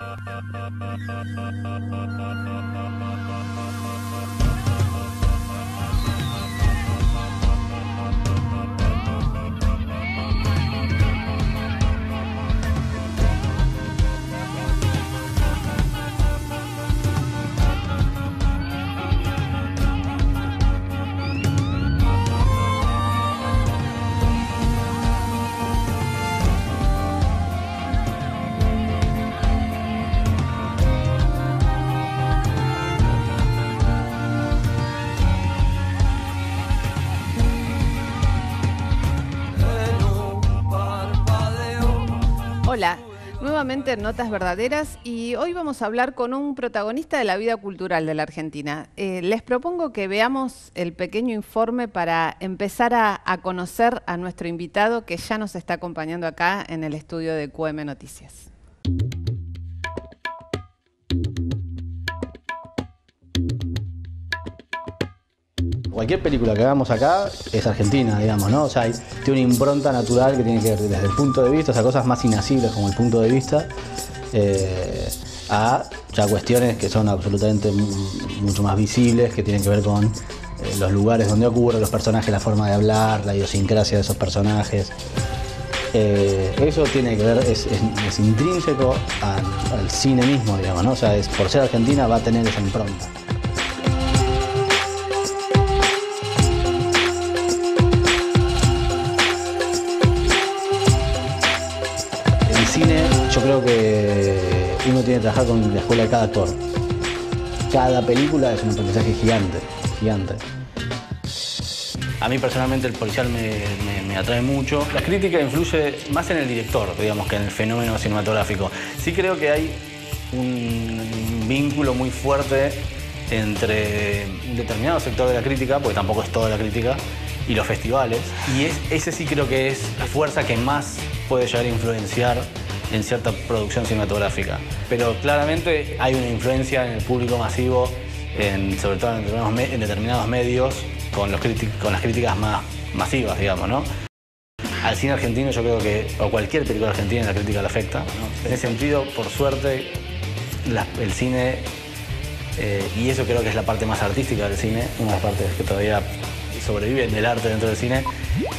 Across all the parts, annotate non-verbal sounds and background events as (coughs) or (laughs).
Thank you. Notas Verdaderas y hoy vamos a hablar con un protagonista de la vida cultural de la Argentina. Eh, les propongo que veamos el pequeño informe para empezar a, a conocer a nuestro invitado que ya nos está acompañando acá en el estudio de QM Noticias. cualquier película que hagamos acá es argentina, digamos, ¿no? O sea, tiene una impronta natural que tiene que ver desde el punto de vista, o sea, cosas más inasibles como el punto de vista, eh, a cuestiones que son absolutamente mucho más visibles, que tienen que ver con eh, los lugares donde ocurren los personajes, la forma de hablar, la idiosincrasia de esos personajes. Eh, eso tiene que ver, es, intrínseco al, al, cine mismo, digamos, ¿no? O sea, es, por ser argentina va a tener esa impronta. tiene que trabajar con la escuela de cada actor. Cada película es un aprendizaje gigante, gigante. A mí personalmente el policial me, atrae mucho. La crítica influye más en el director, digamos, que en el fenómeno cinematográfico. Sí creo que hay un vínculo muy fuerte entre un determinado sector de la crítica, porque tampoco es toda la crítica, y los festivales. Y es, ese sí creo que es la fuerza que más puede llegar a influenciar en cierta producción cinematográfica. Pero claramente hay una influencia en el público masivo, en, sobre todo en determinados, medios, con, las críticas más masivas, digamos, ¿no? Al cine argentino yo creo que, o cualquier película argentina, la crítica la afecta. En ese sentido, por suerte, el cine, eh, y eso creo que es la parte más artística del cine, una de las partes que todavía sobreviven del arte dentro del cine,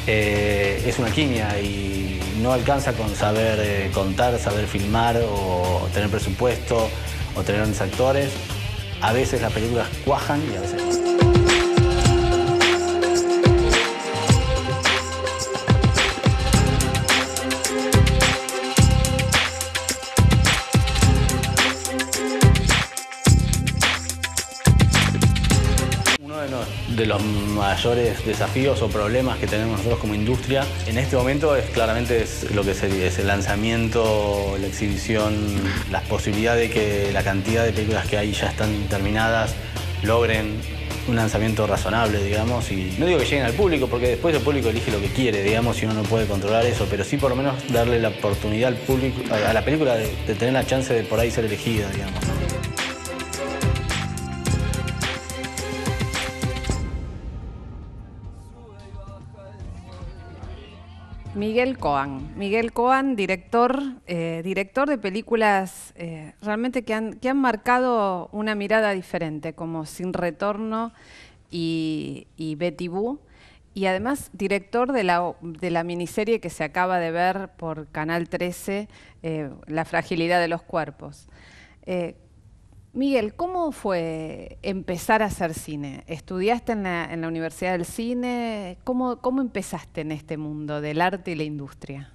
eh, es una quimia y no alcanza con saber eh, contar, saber filmar o tener presupuesto o tener grandes actores. A veces las películas cuajan y a veces no. de los mayores desafíos o problemas que tenemos nosotros como industria en este momento es claramente es lo que sería es el lanzamiento, la exhibición, la posibilidad de que la cantidad de películas que hay ya están terminadas logren un lanzamiento razonable, digamos, y no digo que lleguen al público, porque después el público elige lo que quiere, digamos, y uno no puede controlar eso, pero sí por lo menos darle la oportunidad al público, a la película de, de tener la chance de por ahí ser elegida, digamos. Miguel Coan. Miguel director, eh, director de películas eh, realmente que han, que han marcado una mirada diferente, como Sin Retorno y, y Betty Y además, director de la, miniserie que se acaba de ver por Canal 13, eh, La fragilidad de los cuerpos. Miguel, ¿cómo fue empezar a hacer cine? ¿Estudiaste en la, Universidad del Cine? ¿Cómo, empezaste en este mundo del arte y la industria?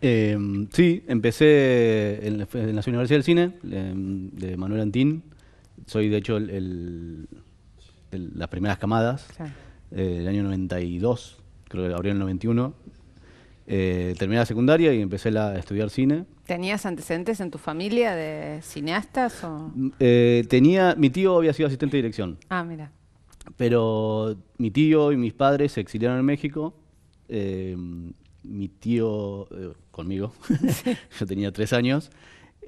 Em, sí, empecé en, la Universidad del Cine, em, de Manuel Antín. Soy, de hecho, el, las primeras camadas, eh, el año 92, creo que abrió en el 91. Eh, terminé la secundaria y empecé a estudiar cine. ¿Tenías antecedentes en tu familia de cineastas? Mm, eh, tenía, mi tío había sido asistente de dirección. Ah, mira. Pero mi tío y mis padres se exiliaron en México. Eh, mi tío, conmigo, (laughs) yo tenía tres años.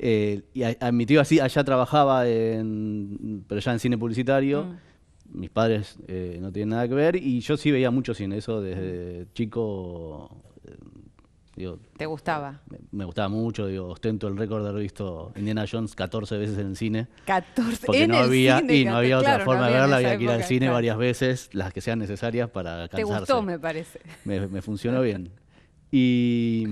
y a, mi tío así, allá trabajaba, pero ya en cine publicitario. Mm. mis padres no tienen nada que ver y yo sí veía mucho cine, eso desde chico ¿Te gustaba? Me, gustaba mucho, digo, ostento el récord de haber visto Indiana Jones 14 veces en el cine. 14 porque ¿En no el había cine, y no había otra forma de verla, había que ir al cine varias veces, las que sean necesarias para cansarse. Te gustó, me parece. Me, funcionó bien. Y,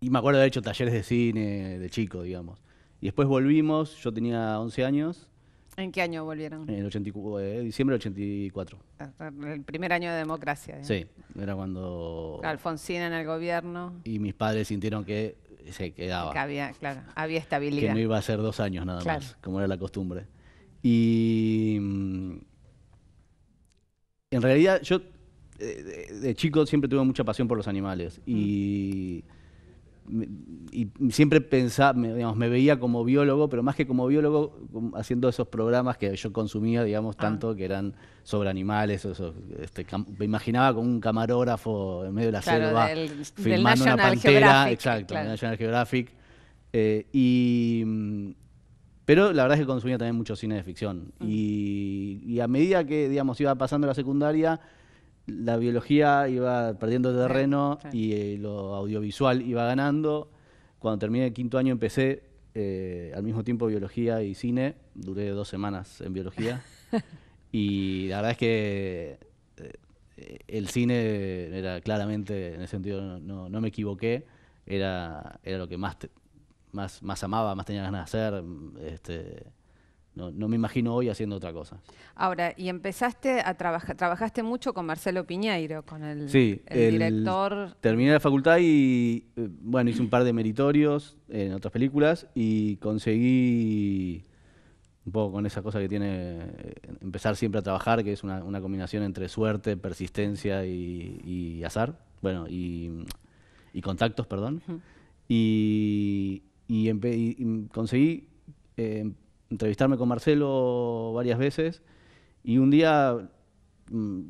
y me acuerdo de haber hecho talleres de cine de chico, digamos. Y después volvimos, yo tenía 11 años ¿En qué año volvieron? En el 84, eh, diciembre del 84. Ah, el primer año de democracia. Sí, era cuando... Alfonsina en el gobierno. Y mis padres sintieron que se quedaba. Que había, claro, había estabilidad. Que no iba a ser dos años nada más, como era la costumbre. Y mm, en realidad yo eh, de, chico siempre tuve mucha pasión por los animales. Mm. Y y siempre pensaba, digamos, me veía como biólogo, pero más que como biólogo, haciendo esos programas que yo consumía, digamos, ah. tanto que eran sobre animales. Este, me imaginaba como un camarógrafo en medio de la selva, filmando una pantera. exacto, National Geographic. Eh, y, mm, pero la verdad es que consumía también mucho cine de ficción. Mm. y a medida que, digamos, iba pasando la secundaria la biología iba perdiendo terreno y eh, lo audiovisual iba ganando. Cuando terminé el quinto año empecé eh, al mismo tiempo biología y cine. Duré dos semanas en biología. (laughs) y la verdad es que eh, el cine era claramente, en ese sentido no, no, me equivoqué, era, era lo que más, más, más amaba, más tenía ganas de hacer. Este, no, me imagino hoy haciendo otra cosa. Ahora, y empezaste a trabajar, trabajaste mucho con Marcelo Piñeiro, con el, sí, director. Terminé la facultad y, eh, bueno, hice un par de meritorios en otras películas y conseguí, un poco con esa cosa que tiene eh, empezar siempre a trabajar, que es una, combinación entre suerte, persistencia y, azar, bueno, y, contactos, perdón. Y, conseguí eh, entrevistarme con Marcelo varias veces y un día mm,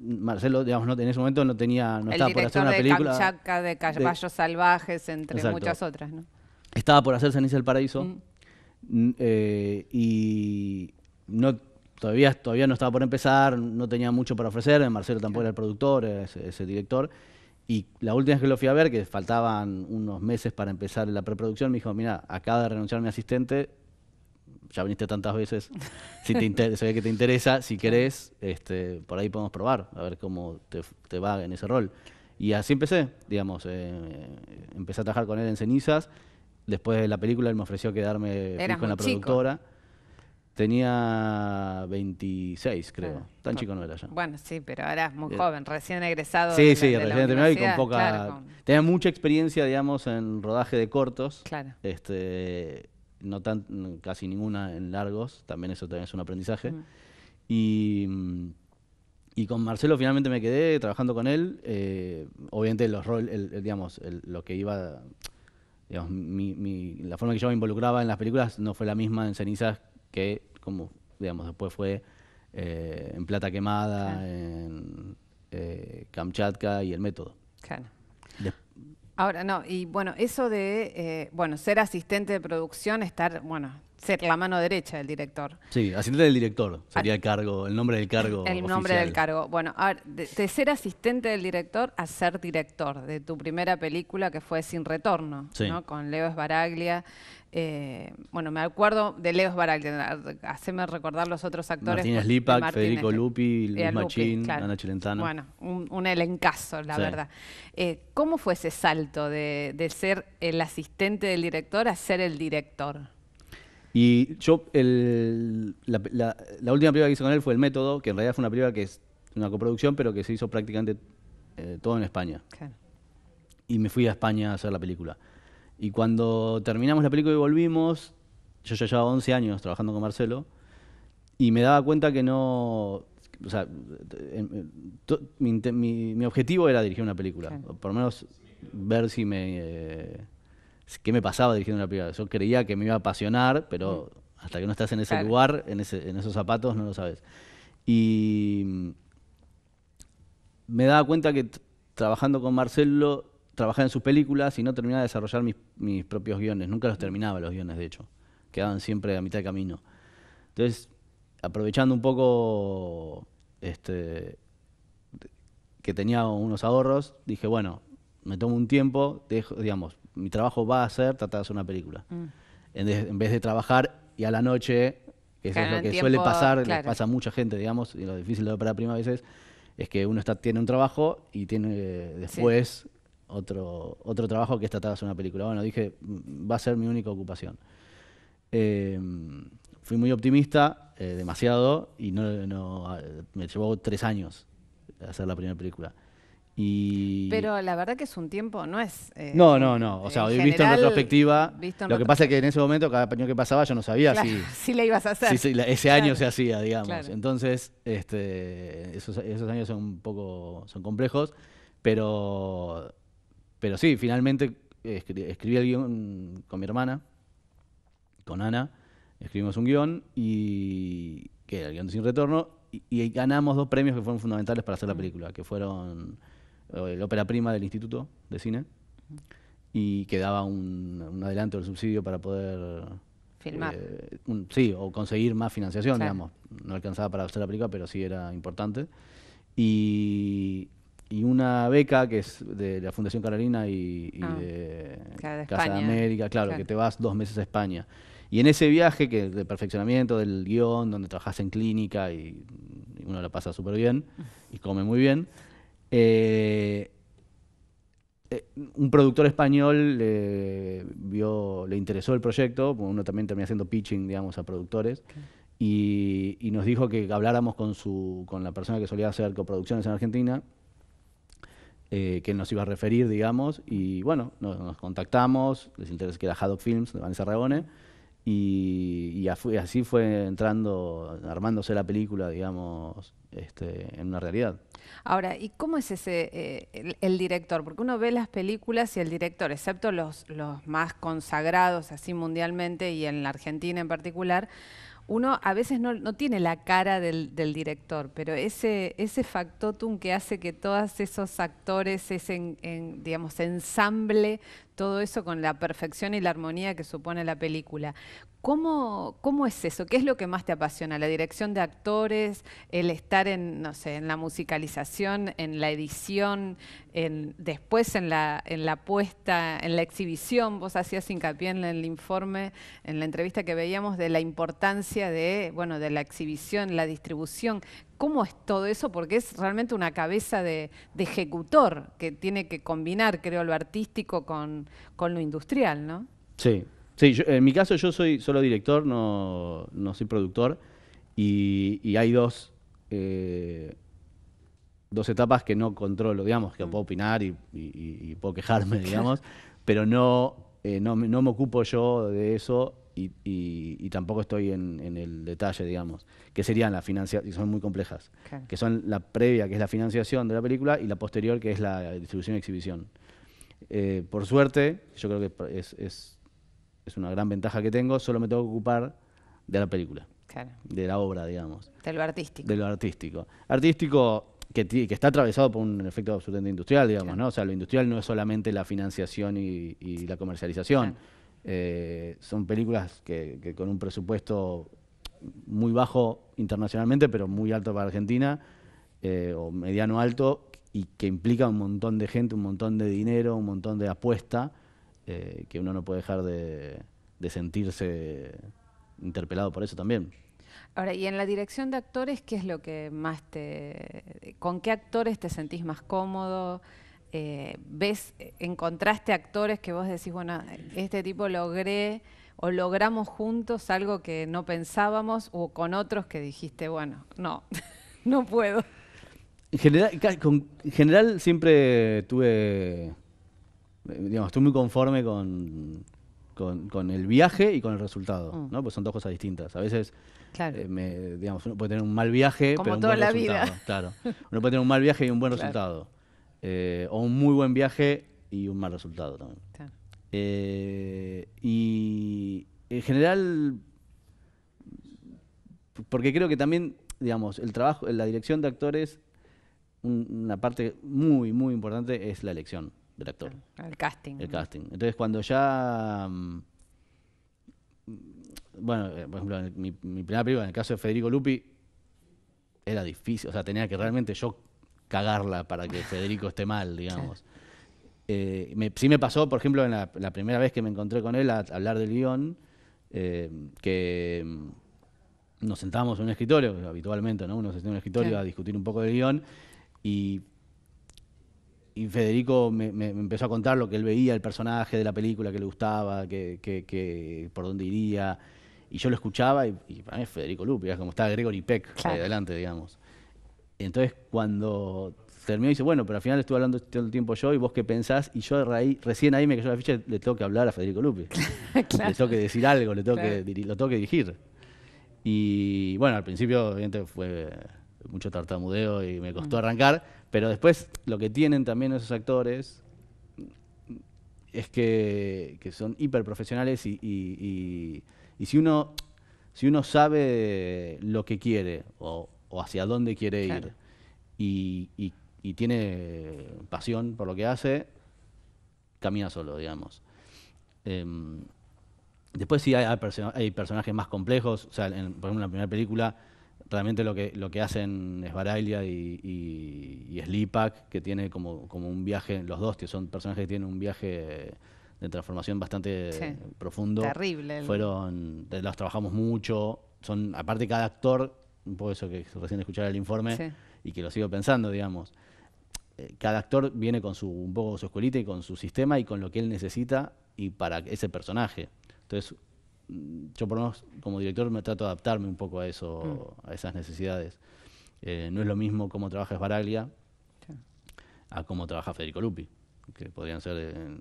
Marcelo, digamos, en ese momento no tenía, no estaba por hacer una de película. de Caballos Salvajes, entre muchas otras, ¿no? Estaba por hacer Ceniza del Paraíso mm. eh, y no, todavía, todavía no estaba por empezar, no tenía mucho para ofrecer, Marcelo tampoco era el productor, ese, ese director. Y la última vez que lo fui a ver, que faltaban unos meses para empezar la preproducción, me dijo, mira, acaba de renunciar mi asistente, ya viniste tantas veces, si te interesa, que te interesa, si querés, este, por ahí podemos probar, a ver cómo te, va en ese rol. Y así empecé, digamos, eh, empecé a trabajar con él en Cenizas, después de la película él me ofreció quedarme con la productora. Tenía 26, creo. Tan chico no era ya. Bueno, sí, pero ahora muy eh, joven, recién egresado. Sí, de sí, la, recién terminado y con poca. Tenía mucha experiencia, digamos, en rodaje de cortos. Claro. Este, no tan, casi ninguna en largos, también eso también es un aprendizaje. Y, con Marcelo finalmente me quedé trabajando con él. Eh, obviamente los rol, el, digamos, lo que iba, la forma que yo me involucraba en las películas no fue la misma en Cenizas que como, digamos, después fue eh, en Plata Quemada, en eh, Kamchatka y El Método. Ahora, no, y bueno, eso de, eh, bueno, ser asistente de producción, estar, bueno, ser la mano derecha del director. Sí, asistente del director, sería el ah, cargo, el nombre del cargo. El nombre del cargo. Bueno, de, ser asistente del director a ser director de tu primera película que fue Sin Retorno, ¿no? Con Leo Esbaraglia, eh, bueno, me acuerdo de Leos Baral, haceme recordar los otros actores. Martínez Lipac, Federico Lupi, Luis Machín, Ana Chilentano. Bueno, un, elencazo, la verdad. Eh, ¿Cómo fue ese salto de, ser el asistente del director a ser el director? Y yo, la, última película que hice con él fue El Método, que en realidad fue una película que es una coproducción, pero que se hizo prácticamente eh, todo en España. Y me fui a España a hacer la película. Y cuando terminamos la película y volvimos, yo ya llevaba 11 años trabajando con Marcelo, y me daba cuenta que no... O sea, mi, objetivo era dirigir una película, por lo menos ver si me... Eh, qué me pasaba dirigiendo una película. Yo creía que me iba a apasionar, pero mm. hasta que no estás en ese lugar, en, ese, en esos zapatos, no lo sabes. Y me daba cuenta que trabajando con Marcelo trabajar en sus películas y no terminaba de desarrollar mis, mis propios guiones. Nunca los terminaba los guiones, de hecho. Quedaban siempre a mitad de camino. Entonces, aprovechando un poco este, que tenía unos ahorros, dije, bueno, me tomo un tiempo, dejo, digamos, mi trabajo va a ser tratar de hacer una película. Mm. En, vez de trabajar y a la noche, que eso es lo que suele pasar, les pasa a mucha gente, digamos, y lo difícil de operar prima a veces, es que uno está, tiene un trabajo y tiene después otro, otro trabajo que es tratar hacer una película. Bueno, dije, mm, va a ser mi única ocupación. Eh, fui muy optimista, eh, demasiado, y no, me llevó tres años hacer la primera película. Y Pero la verdad que es un tiempo, no es... Eh, no, no, no. O sea, he visto en retrospectiva, lo que pasa es que en ese momento, cada año que pasaba, yo no sabía si... (laughs) Si la ibas a hacer. ese año se hacía, digamos. Entonces, este, esos, esos años son un poco... son complejos, pero pero sí, finalmente escribí el guión con mi hermana, con Ana, escribimos un guión y que era el guión sin retorno y, ganamos dos premios que fueron fundamentales para hacer la película, que fueron el eh, ópera prima del Instituto de Cine y que daba un, adelanto del subsidio para poder filmar. Eh, sí, o conseguir más financiación, digamos. No alcanzaba para hacer la película, pero sí era importante. Y y una beca que es de la Fundación Carolina y, ah, de, Casa de América, claro, que te vas dos meses a España. Y en ese viaje que de perfeccionamiento del guión, donde trabajas en clínica y, uno la pasa súper bien y come muy bien, eh, eh, un productor español le, vio, le interesó el proyecto, uno también termina haciendo pitching, digamos, a productores. Y, nos dijo que habláramos con, su, con la persona que solía hacer coproducciones en Argentina, eh, que nos iba a referir, digamos, y bueno, nos, contactamos, les interesa que era Haddock Films de Vanessa Ragone, y, así fue entrando, armándose la película, digamos, este, en una realidad. Ahora, ¿y cómo es ese eh, el, director? Porque uno ve las películas y el director, excepto los, los más consagrados así mundialmente y en la Argentina en particular, uno a veces no, tiene la cara del, director, pero ese, ese factotum que hace que todos esos actores, ese en, ensamble todo eso con la perfección y la armonía que supone la película. ¿Cómo, ¿Cómo es eso? ¿Qué es lo que más te apasiona? ¿La dirección de actores? ¿El estar en, no sé, en la musicalización, en la edición, en, después en la, en la puesta, en la exhibición? Vos hacías hincapié en el informe, en la entrevista que veíamos de la importancia de, bueno, de la exhibición, la distribución. ¿Cómo es todo eso? Porque es realmente una cabeza de, ejecutor que tiene que combinar, creo, lo artístico con, lo industrial, ¿no? Sí, sí en mi caso yo soy solo director, no, soy productor, y, hay dos, eh, dos etapas que no controlo, digamos, que mm. puedo opinar y, puedo quejarme, (laughs) digamos, pero no, eh, no, no me ocupo yo de eso y, tampoco estoy en, el detalle, digamos, que serían las y son muy complejas, que son la previa, que es la financiación de la película, y la posterior, que es la distribución y exhibición. Eh, por suerte, yo creo que es, es, una gran ventaja que tengo, solo me tengo que ocupar de la película, de la obra, digamos. De lo artístico. De lo artístico. Artístico que, está atravesado por un efecto absolutamente industrial, digamos, ¿no? O sea, lo industrial no es solamente la financiación y, la comercialización. Eh, son películas que, con un presupuesto muy bajo internacionalmente, pero muy alto para Argentina, eh, o mediano alto, y que implica un montón de gente, un montón de dinero, un montón de apuesta, eh, que uno no puede dejar de, de sentirse interpelado por eso también. Ahora, y en la dirección de actores, ¿qué es lo que más te... ¿Con qué actores te sentís más cómodo? Eh, ves, encontraste actores que vos decís, bueno, este tipo logré o logramos juntos algo que no pensábamos o con otros que dijiste, bueno, no, (laughs) no puedo. En general, en general siempre tuve, digamos, estoy muy conforme con, con, el viaje y con el resultado, mm. ¿no? Pues son dos cosas distintas. A veces, claro. Eh, me, digamos, uno puede tener un mal viaje, pero toda la Vida. Claro. Uno puede tener un mal viaje y un buen resultado. Eh, o un muy buen viaje y un mal resultado también. Eh, y en general, porque creo que también, digamos, el trabajo, la dirección de actores, una parte muy, muy importante es la elección del actor. El casting. El casting. Entonces, cuando ya. Mm, bueno, eh, por ejemplo, en mi, mi primera película, en el caso de Federico Lupi, era difícil. O sea, tenía que realmente yo cagarla para que Federico esté mal, digamos. Eh, me, sí me pasó, por ejemplo, en la, primera vez que me encontré con él a, hablar del guión, eh, que mm, nos sentamos en un escritorio, habitualmente, ¿no? Uno se sienta en un escritorio a discutir un poco del guión y, Federico me, empezó a contar lo que él veía, el personaje de la película que le gustaba, que, por dónde iría. Y yo lo escuchaba y, para mí Federico Lupi, como está Gregory Peck eh, adelante, digamos. Entonces, cuando terminó, dice, bueno, pero al final estuve hablando todo el tiempo yo y vos qué pensás, y yo recién ahí me cayó la ficha, le tengo que hablar a Federico Lupi. (laughs) Le tengo que decir algo, le tengo que, lo tengo que dirigir. Y bueno, al principio obviamente fue mucho tartamudeo y me costó mm. arrancar, pero después lo que tienen también esos actores es que, son hiper profesionales y, si uno si uno sabe lo que quiere o o hacia dónde quiere ir y, tiene pasión por lo que hace, camina solo, digamos. Em, después sí hay, personajes más complejos, o sea, en, por ejemplo, en la primera película realmente lo que, lo que hacen es Barailia y, Slipak, que tiene como, un viaje, los dos son personajes que tienen un viaje de transformación bastante profundo. Terrible. Fueron, los trabajamos mucho, son, aparte cada actor un poco eso que recién escuchar el informe y que lo sigo pensando, digamos. Eh, cada actor viene con su, un poco su escuelita y con su sistema y con lo que él necesita y para ese personaje. Entonces, mm, yo por lo menos como director me trato de adaptarme un poco a eso, mm. a esas necesidades. Eh, no es lo mismo cómo trabaja Esbaraglia a cómo trabaja Federico Lupi, que podrían ser, eh,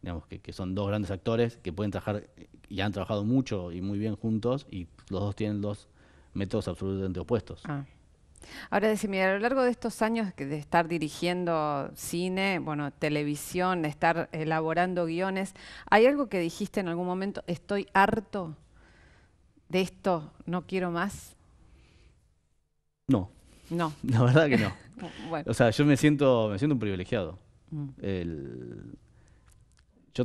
digamos, que, que, son dos grandes actores que pueden trabajar y han trabajado mucho y muy bien juntos y los dos tienen dos métodos absolutamente opuestos. Ah. Ahora decime, a lo largo de estos años de estar dirigiendo cine, bueno, televisión, de estar elaborando guiones, ¿hay algo que dijiste en algún momento, estoy harto de esto, no quiero más? No. No. (laughs) La verdad que no. (laughs) O sea, yo me siento, me siento un privilegiado. Mm. El, yo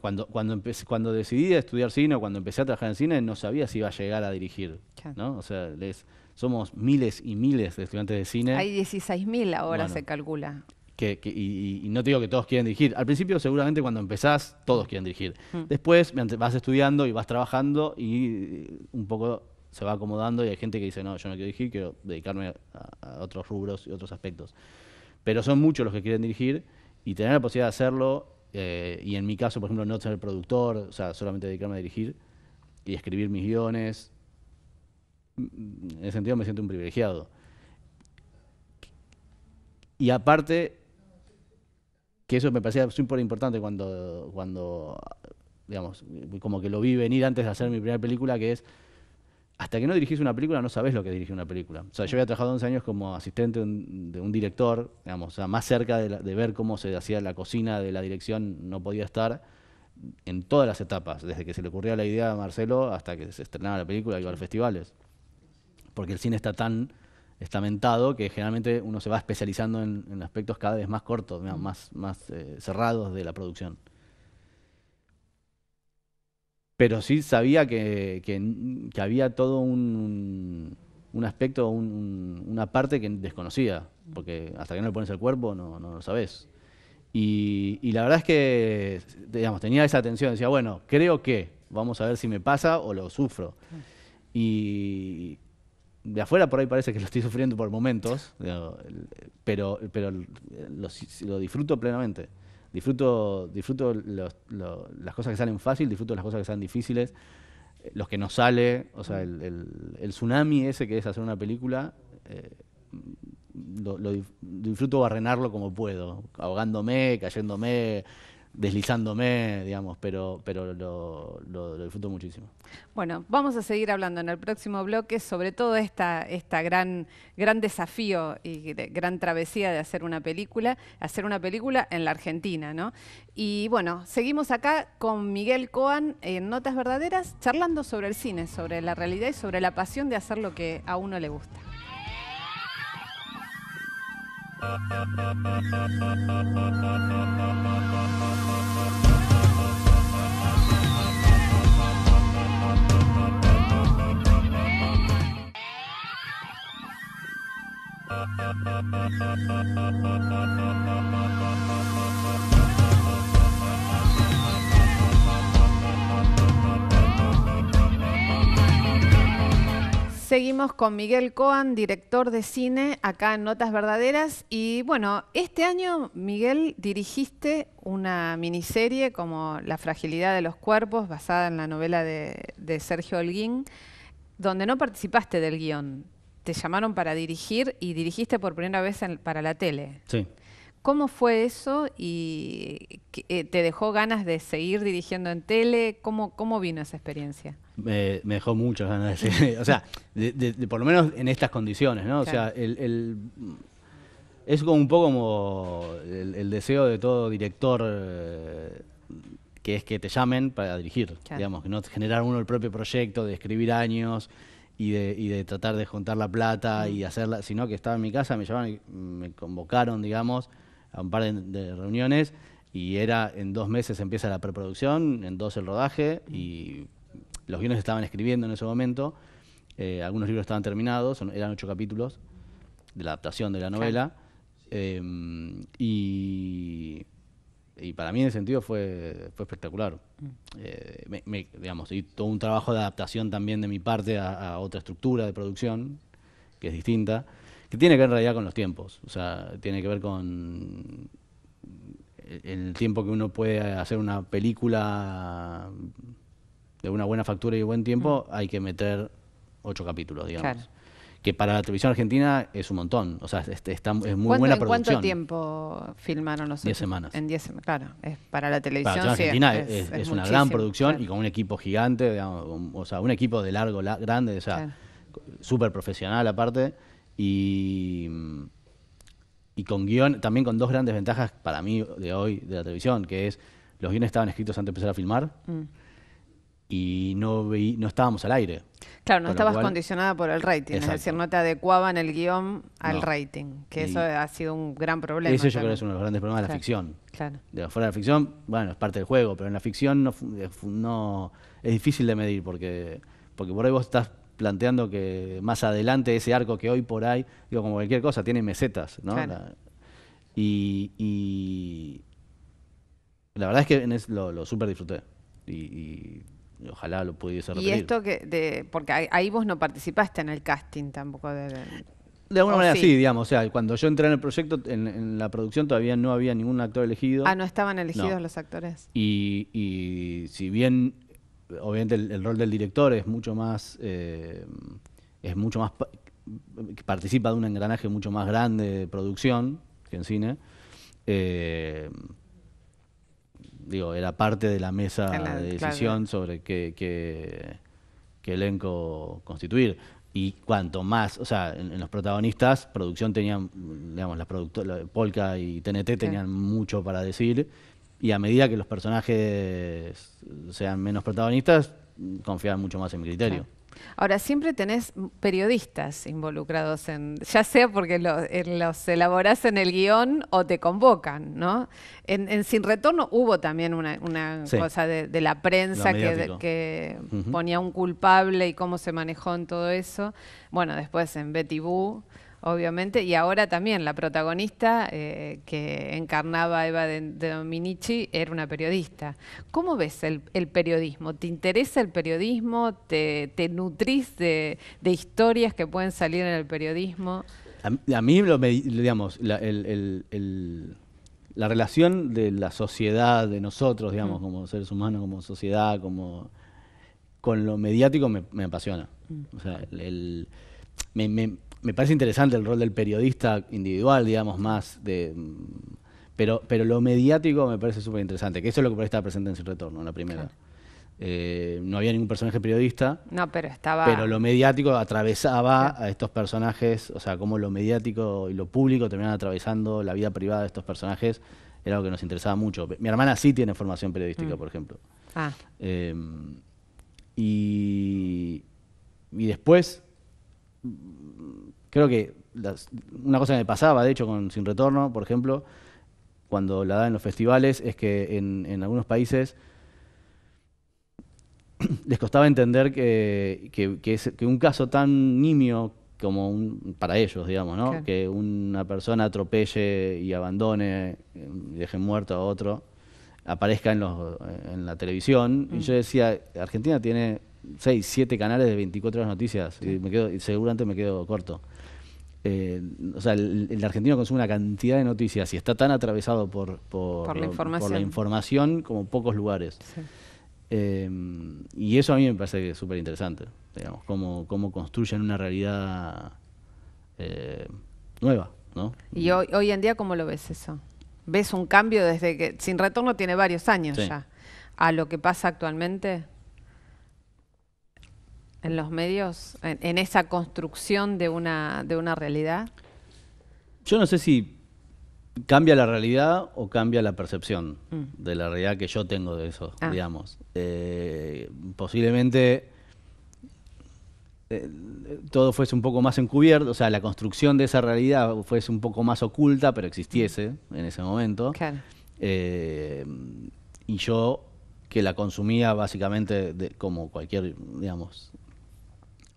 cuando, cuando, cuando decidí estudiar cine o cuando empecé a trabajar en cine, no sabía si iba a llegar a dirigir. O sea, les, somos miles y miles de estudiantes de cine. Hay 16.000 ahora, se calcula. y, no digo que todos quieren dirigir. Al principio, seguramente, cuando empezás, todos quieren dirigir. Hmm. Después vas estudiando y vas trabajando y eh, un poco se va acomodando y hay gente que dice, no, yo no quiero dirigir, quiero dedicarme a otros rubros y otros aspectos. Pero son muchos los que quieren dirigir y tener la posibilidad de hacerlo eh, y en mi caso, por ejemplo, no ser productor, o sea, solamente dedicarme a dirigir y escribir mis guiones. En ese sentido me siento un privilegiado. Y aparte, que eso me parecía súper importante cuando, cuando, digamos, como que lo vi venir antes de hacer mi primera película, que es hasta que no dirigís una película no sabés lo que es una película. O sea, yo había trabajado 11 años como asistente de un, director, digamos, más cerca de, ver cómo se hacía la cocina de la dirección no podía estar en todas las etapas, desde que se le ocurría la idea a Marcelo hasta que se estrenaba la película y iba a los festivales. Porque el cine está tan estamentado que generalmente uno se va especializando en, aspectos cada vez más cortos, más, más eh, cerrados de la producción pero sí sabía que, había todo un, aspecto, una parte que desconocía, porque hasta que no le pones el cuerpo no, lo sabes. Y, la verdad es que, digamos, tenía esa tensión, decía, bueno, creo que, vamos a ver si me pasa o lo sufro. Y de afuera por ahí parece que lo estoy sufriendo por momentos, pero, pero lo disfruto plenamente. Disfruto, disfruto las cosas que salen fácil, disfruto las cosas que salen difíciles, eh, los que no sale, o sea, el, tsunami ese que es hacer una película, eh, disfruto barrenarlo como puedo, ahogándome, cayéndome, deslizándome, digamos, pero, pero lo, disfruto muchísimo. Bueno, vamos a seguir hablando en el próximo bloque sobre todo esta, esta gran, gran desafío y gran travesía de hacer una película, hacer una película en la Argentina, ¿no? Y bueno, seguimos acá con Miguel Coan en Notas Verdaderas, charlando sobre el cine, sobre la realidad y sobre la pasión de hacer lo que a uno le gusta. (laughs) Seguimos con Miguel Coan, director de cine, acá en Notas Verdaderas. Y bueno, este año, Miguel, dirigiste una miniserie como La fragilidad de los cuerpos, basada en la novela de, Sergio Holguín, donde no participaste del guión te llamaron para dirigir y dirigiste por primera vez para la tele. Sí. ¿Cómo fue eso y eh, te dejó ganas de seguir dirigiendo en tele? ¿Cómo, cómo vino esa experiencia? Me, dejó muchas ganas de seguir, o sea, por lo menos en estas condiciones, ¿no? O sea, es como un poco como el, deseo de todo director eh, que es que te llamen para dirigir, digamos, que no generar uno el propio proyecto de escribir años y de, tratar de juntar la plata y hacerla, sino que estaba en mi casa, me llamaron, me convocaron, digamos, a un par de, reuniones y era en dos meses empieza la preproducción, en dos el rodaje y los guiones estaban escribiendo en ese momento, eh, algunos libros estaban terminados, eran ocho capítulos de la adaptación de la novela em, y y para mí en ese sentido fue, fue espectacular. Mm. Eh, digamos, y todo un trabajo de adaptación también de mi parte a, otra estructura de producción, que es distinta, que tiene que ver en realidad con los tiempos, o sea, tiene que ver con el, tiempo que uno puede hacer una película de una buena factura y buen tiempo, mm. hay que meter ocho capítulos, digamos que para la televisión argentina es un montón. O sea, este, es muy buena producción. ¿En cuánto tiempo filmaron los Diez semanas. En diez semanas, claro. Es para la televisión argentina es, una gran producción y con un equipo gigante, o sea, un equipo de largo, grande, o sea, súper profesional aparte. Y, y con guión, también con dos grandes ventajas para mí de hoy de la televisión, que es los guiones estaban escritos antes de empezar a filmar. Mm y no, no estábamos al aire. Claro, no estabas condicionada por el rating, es decir, no te adecuaban el guión al rating, que eso ha sido un gran problema. Eso yo creo que es uno de los grandes problemas de la ficción. Claro. De fuera de la ficción, bueno, es parte del juego, pero en la ficción eh, no, es difícil de medir porque, porque por ahí vos estás planteando que más adelante ese arco que hoy por ahí, digo, como cualquier cosa, tiene mesetas, ¿no? y, y, la verdad es que lo, lo súper disfruté. y, y ojalá lo pudiese repetir. Y esto que, porque ahí vos no participaste en el casting tampoco. De, de, alguna manera sí. digamos. O sea, cuando yo entré en el proyecto, en, la producción todavía no había ningún actor elegido. Ah, no estaban elegidos los actores. Y, si bien, obviamente, el, rol del director es mucho más. Eh, es mucho más. participa de un engranaje mucho más grande de producción que en cine. Eh, digo, era parte de la mesa de decisión sobre qué, elenco constituir. Y cuanto más, o sea, en, los protagonistas, producción tenían, digamos, las productoras, Polka y TNT tenían mucho para decir. Y a medida que los personajes sean menos protagonistas, confiaban mucho más en mi criterio. Ahora, siempre tenés periodistas involucrados en, ya sea porque eh, los elaborás en el guión o te convocan, ¿no? En, Sin Retorno hubo también una, cosa de, la prensa que, ponía un culpable y cómo se manejó en todo eso. Bueno, después en Betty Boo obviamente, y ahora también la protagonista eh, que encarnaba Eva de, Dominici era una periodista. ¿Cómo ves el, periodismo? ¿Te interesa el periodismo? ¿Te, te nutrís de, historias que pueden salir en el periodismo? A, mí, lo, digamos, la, relación de la sociedad, de nosotros, digamos, mm. como seres humanos, como sociedad, como con lo mediático me, apasiona. Mm. O sea, me, me parece interesante el rol del periodista individual, digamos, más de... Pero, pero lo mediático me parece súper interesante, que eso es lo que por ahí estaba presente en su retorno, en la primera. Eh, no había ningún personaje periodista. No, pero estaba... Pero lo mediático atravesaba a estos personajes, o sea, cómo lo mediático y lo público terminaban atravesando la vida privada de estos personajes, era algo que nos interesaba mucho. Mi hermana sí tiene formación periodística, mm. por ejemplo. Ah. Eh, y, y después Creo que una cosa que me pasaba, de hecho, con Sin Retorno, por ejemplo, cuando la dan en los festivales, es que en, algunos países (clears throat) les costaba entender que, un caso tan nimio como un, para ellos, digamos, Que una persona atropelle y abandone, deje muerto a otro, aparezca en, la televisión. Y mm. yo decía, Argentina tiene 6, 7 canales de 24 horas noticias. Y me quedo, y seguramente me quedo corto. Eh, o sea, el, argentino consume una cantidad de noticias y está tan atravesado por, la, información. como pocos lugares. Eh, y eso a mí me parece súper interesante, digamos, cómo, construyen una realidad eh, nueva. ¿Y hoy, en día cómo lo ves eso? ¿Ves un cambio desde que, sin retorno tiene varios años ya, a lo que pasa actualmente? en los medios, en, esa construcción de una, de una realidad? Yo no sé si cambia la realidad o cambia la percepción mm. de la realidad que yo tengo de eso, ah. digamos. Eh, posiblemente eh, todo fuese un poco más encubierto, o sea, la construcción de esa realidad fuese un poco más oculta, pero existiese en ese momento. Eh, y yo que la consumía básicamente como cualquier, digamos,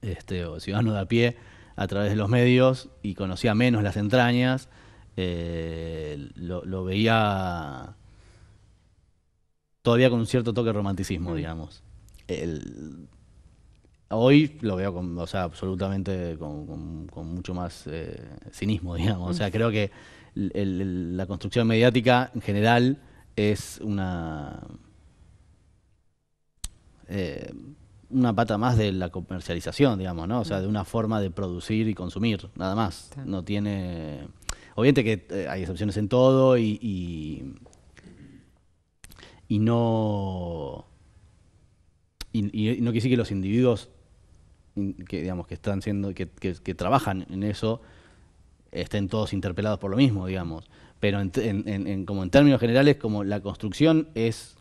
este, o ciudadano de a pie a través de los medios y conocía menos las entrañas, eh, lo, veía todavía con un cierto toque de romanticismo, mm. digamos. hoy lo veo absolutamente con, mucho más eh, cinismo, (laughs) digamos. O sea, creo que la construcción mediática en general es una... Eh, una pata más de la comercialización, digamos, ¿no? O sea, mm. de una forma de producir y consumir, nada más. No tiene... Obviamente que eh, hay excepciones en todo y, y, no... Y, no quiere que los individuos que, digamos, que están siendo, que, trabajan en eso, estén todos interpelados por lo mismo, digamos. Pero como en términos generales, como la construcción es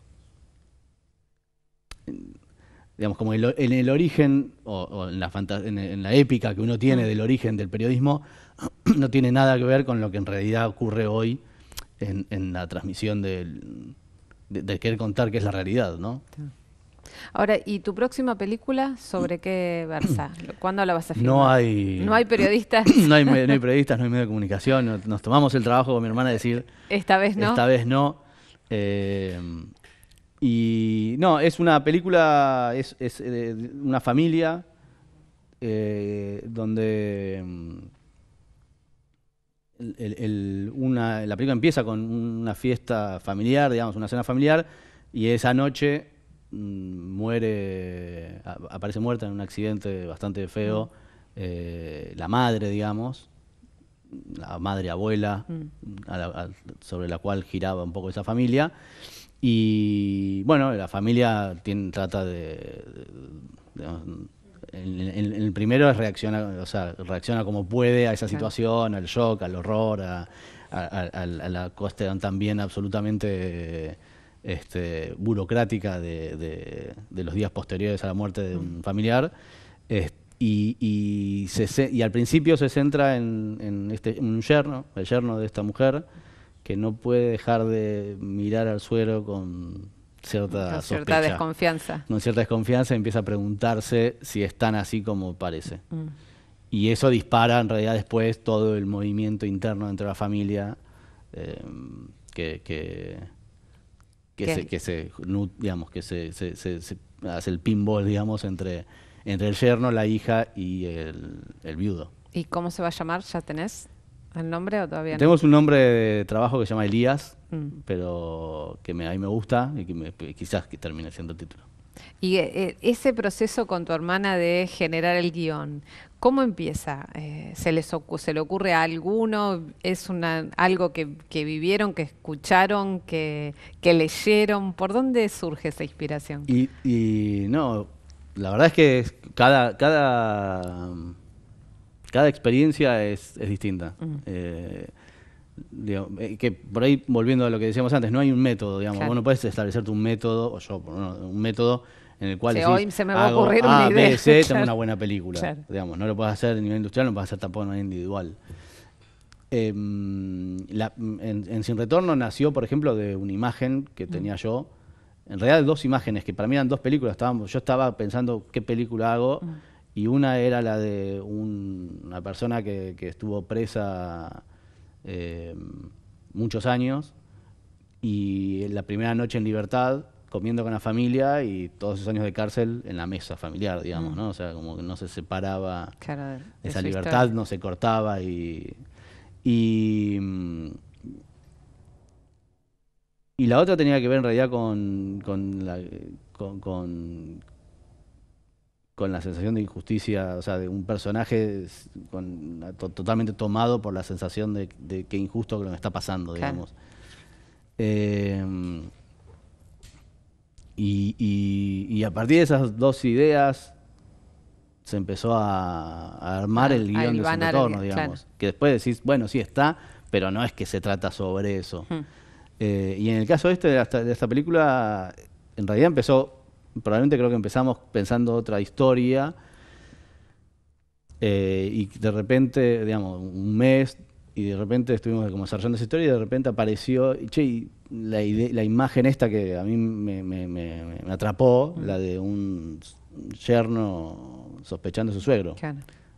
digamos, como en el origen, o, en, la en, la épica que uno tiene mm. del origen del periodismo, (clears throat) no tiene nada que ver con lo que en realidad ocurre hoy en, la transmisión del, de, querer contar qué es la realidad, ¿no? Ahora, ¿y tu próxima película sobre qué versa? (clears throat) ¿Cuándo la vas a filmar? No hay... ¿No hay periodistas? (clears throat) no, hay, no hay periodistas, no hay medio de comunicación. Nos tomamos el trabajo con mi hermana de decir... Esta vez no. Esta vez no. Eh, y no, es una película, es, eh, una familia eh, donde mm, la película empieza con una fiesta familiar, digamos, una cena familiar, y esa noche mm, muere, aparece muerta en un accidente bastante feo, mm. eh, la madre, digamos, la madre abuela, sobre la cual giraba un poco esa familia, y bueno, la familia trata de, en, el primero es reacciona, o sea, reacciona como puede a esa situación, al shock, al horror, a, la cuestión también absolutamente este, burocrática de, los días posteriores a la muerte de un mm. familiar. y, y, al principio se centra en, este, un yerno, el yerno de esta mujer, que no puede dejar de mirar al suero con cierta, desconfianza. Con cierta desconfianza empieza a preguntarse si es tan así como parece. Mm. Y eso dispara en realidad después todo el movimiento interno dentro de la familia eh, que, que, que se, que se, digamos, que se, hace el pinball, digamos, entre, entre el yerno, la hija y el, el viudo. ¿Y cómo se va a llamar? ¿Ya tenés? ¿El nombre o todavía Tenemos un nombre de trabajo que se llama Elías, mm. pero que me, a me gusta y que quizás que termine siendo el título. Y eh, eh, ese proceso con tu hermana de generar el guión, ¿cómo empieza? Eh, ¿se, les ¿Se le ocurre a alguno? ¿Es una, algo que, vivieron, que escucharon, que, leyeron? ¿Por dónde surge esa inspiración? Y, no, la verdad es que cada, cada cada experiencia es, distinta. Eh, eh, que por ahí, volviendo a lo que decíamos antes, no hay un método, digamos. Vos no puedes establecerte un método, o yo, un método en el cual. hoy se me va a ocurrir una idea. tengo (laughs) una buena película. Digamos, no lo puedes hacer a nivel industrial, no lo puedes hacer tampoco a nivel individual. Em, en, Sin Retorno nació, por ejemplo, de una imagen que tenía yo. En realidad, dos imágenes que para mí eran dos películas. yo estaba pensando qué película hago y una era la de una persona que, estuvo presa eh, muchos años y la primera noche en libertad comiendo con la familia y todos esos años de cárcel en la mesa familiar, digamos, mm. ¿no? O sea, como que no se separaba, esa libertad no se cortaba y, mm, y... la otra tenía que ver en realidad con, con con la sensación de injusticia, o sea, de un personaje totalmente tomado por la sensación de, qué que injusto que lo está pasando, digamos. Em, y, a partir de esas dos ideas se empezó a, armar ah, el guión de su retorno, digamos. Que después decís, bueno, sí está, pero no es que se trata sobre eso. Eh, y en el caso este de de esta película, en realidad empezó probablemente creo que empezamos pensando otra historia eh, y de repente, digamos, un mes y de repente estuvimos como desarrollando esa historia y de repente apareció, che, la, imagen esta que a mí me, atrapó, mm. la de un yerno sospechando a su suegro,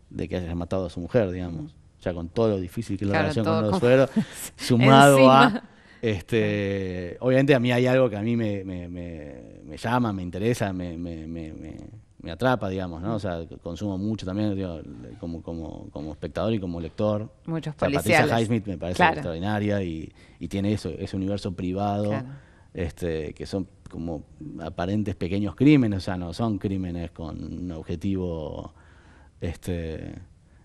de que haya matado a su mujer, digamos. Mm. Ya con todo lo difícil que es la relación con los suegro, (laughs) sumado a este, obviamente a mí hay algo que a mí me, llama, me interesa, me, atrapa, digamos, ¿no? O sea, consumo mucho también como, espectador y como lector. Muchos Patricia Highsmith me parece extraordinaria y, tiene eso, ese universo privado, este, que son como aparentes pequeños crímenes, o sea, no son crímenes con un objetivo este,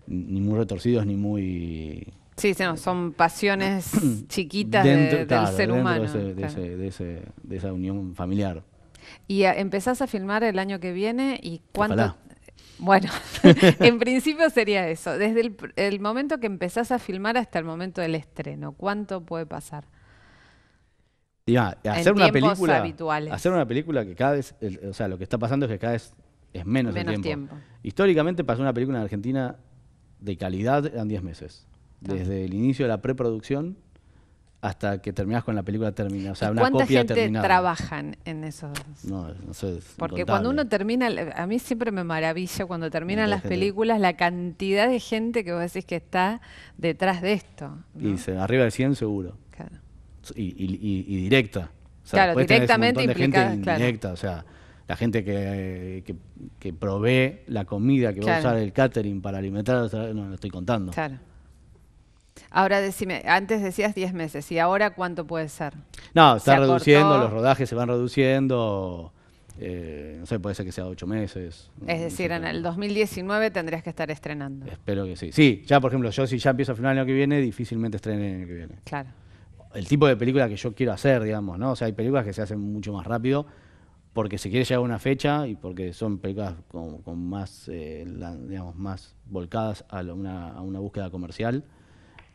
ni muy retorcidos ni muy Sí, son pasiones chiquitas del ser humano. De, esa unión familiar. ¿Y eh, empezás a filmar el año que viene? ¿Y cuánto? (laughs) Bueno, (laughs) en principio sería eso. Desde el, momento que empezás a filmar hasta el momento del estreno, ¿cuánto puede pasar? hacer una película. Hacer una película que cada vez. o sea, lo que está pasando es que cada vez es menos, tiempo. tiempo. Históricamente pasó una película en Argentina de calidad en 10 meses. Desde el inicio de la preproducción hasta que terminas con la película terminada. O sea, una ¿Cuánta copia gente terminada. trabajan en eso? No, no sé. Porque cuando uno termina, a mí siempre me maravilla cuando terminan las películas la cantidad de gente que vos decís que está detrás de esto. Y arriba de 100 seguro. Claro. Y, directa. claro, directamente implicada. directa la gente que, que, provee la comida que va a usar el catering para alimentar, no, lo estoy contando. Claro. Ahora decime, antes decías 10 meses, ¿y ahora cuánto puede ser? No, está reduciendo, los rodajes se van reduciendo. Eh, no sé, puede ser que sea 8 meses. Es decir, en el 2019 tendrías que estar estrenando. Espero que sí. Sí, ya por ejemplo, yo si ya empiezo a final el año que viene, difícilmente estrene el año que viene. Claro. El tipo de película que yo quiero hacer, digamos, ¿no? O sea, hay películas que se hacen mucho más rápido porque se quiere llegar a una fecha y porque son películas con, más, eh, digamos, más volcadas a una búsqueda comercial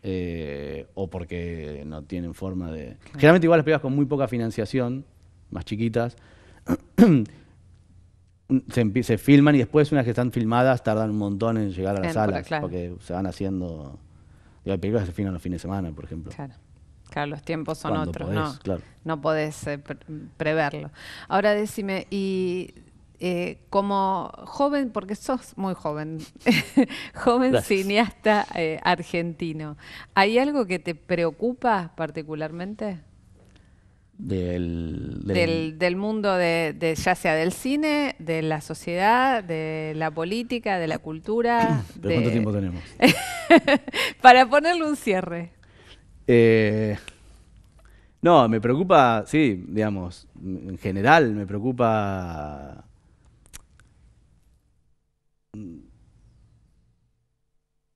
eh, o porque no tienen forma de... Generalmente igual las películas con muy poca financiación, más chiquitas, (clears throat) se, filman y después unas que están filmadas tardan un montón en llegar a las salas, porque se van haciendo... Hay películas que se filman los fines de semana, por ejemplo. Claro. Claro, los tiempos son otros, no, no podés eh, preverlo. Ahora decime, y eh, como joven, porque sos muy joven, (laughs) joven cineasta eh, argentino, ¿hay algo que te preocupa particularmente? Del, mundo de, ya sea del cine, de la sociedad, de la política, de la cultura. ¿Pero (coughs) de... cuánto tiempo tenemos? (laughs) Para ponerle un cierre. Eh, no, me preocupa, sí, digamos, en general me preocupa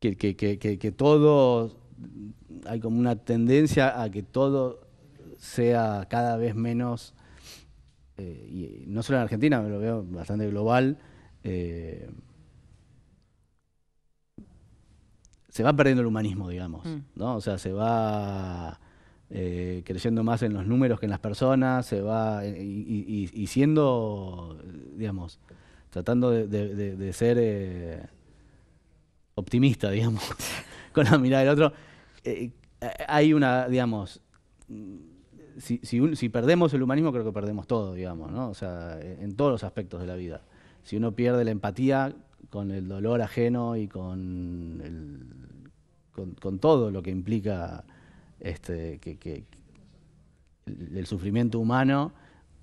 que, que, todo, hay como una tendencia a que todo sea cada vez menos, eh, y no solo en Argentina, me lo veo bastante global, eh, se va perdiendo el humanismo, digamos, mm. ¿no? O sea, se va eh, creciendo más en los números que en las personas, se va y siendo, digamos, tratando de, ser eh, optimista, (laughs) digamos, con la mirada del otro. Eh, eh, hay una, digamos, mm, si, perdemos el humanismo, creo que perdemos todo, digamos, ¿no? O sea, en todos los aspectos de la vida. Si uno pierde la empatía con el dolor ajeno y con, con, todo lo que implica este, el sufrimiento humano,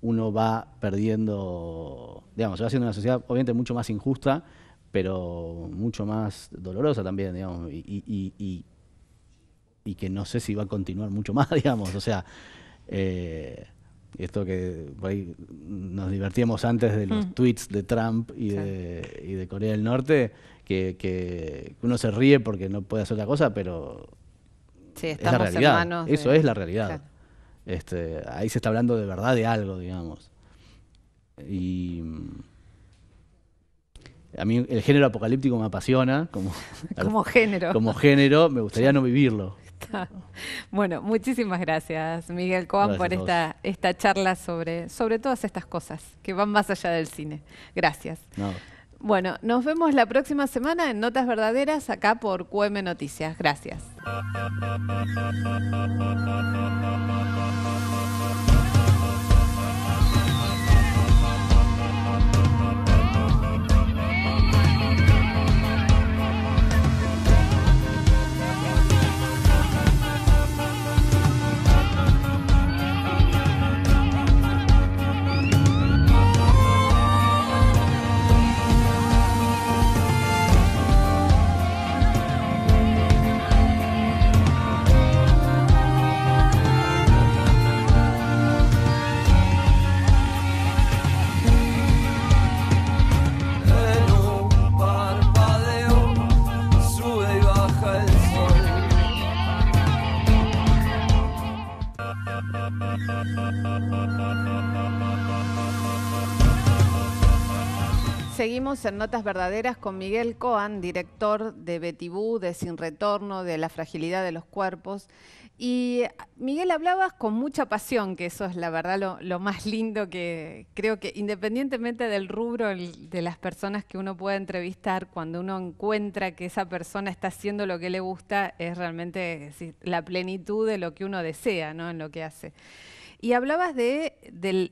uno va perdiendo, digamos, se va haciendo una sociedad obviamente mucho más injusta, pero mucho más dolorosa también, digamos, y, que no sé si va a continuar mucho más, (laughs) digamos, o sea, eh, esto que ahí nos divertíamos antes de los mm. tweets de Trump y, de, y, de, Corea del Norte, que, que, uno se ríe porque no puede hacer la cosa, pero es la realidad. Eso es la realidad. Este, ahí se está hablando de verdad de algo, digamos. Y mm, a mí el género apocalíptico me apasiona. Como, (laughs) como género. Como género, me gustaría no vivirlo. Bueno, muchísimas gracias, Miguel Coan, por esta, esta charla sobre, sobre todas estas cosas que van más allá del cine. Gracias. Bueno, nos vemos la próxima semana en Notas Verdaderas acá por QM Noticias. Gracias. Seguimos en Notas Verdaderas con Miguel Coan, director de Betibú, de Sin Retorno, de la fragilidad de los cuerpos. Y Miguel, hablabas con mucha pasión, que eso es la verdad lo, más lindo que creo que independientemente del rubro de las personas que uno pueda entrevistar, cuando uno encuentra que esa persona está haciendo lo que le gusta, es realmente la plenitud de lo que uno desea, ¿no? En lo que hace. Y hablabas de,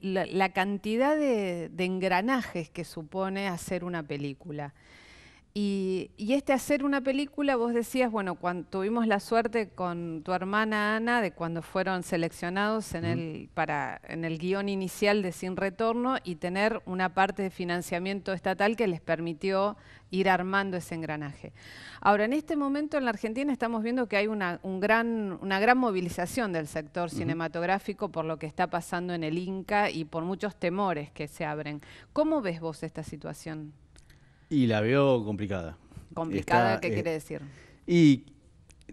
la, cantidad de engranajes que supone hacer una película. Y, este hacer una película, vos decías, bueno, cuando tuvimos la suerte con tu hermana Ana de cuando fueron seleccionados en, el, para, guión inicial de Sin Retorno y tener una parte de financiamiento estatal que les permitió ir armando ese engranaje. Ahora, en este momento en la Argentina estamos viendo que hay una, gran, movilización del sector cinematográfico por lo que está pasando en el Inca y por muchos temores que se abren. ¿Cómo ves vos esta situación? Y la veo complicada. ¿Complicada qué quiere eh, decir? Y,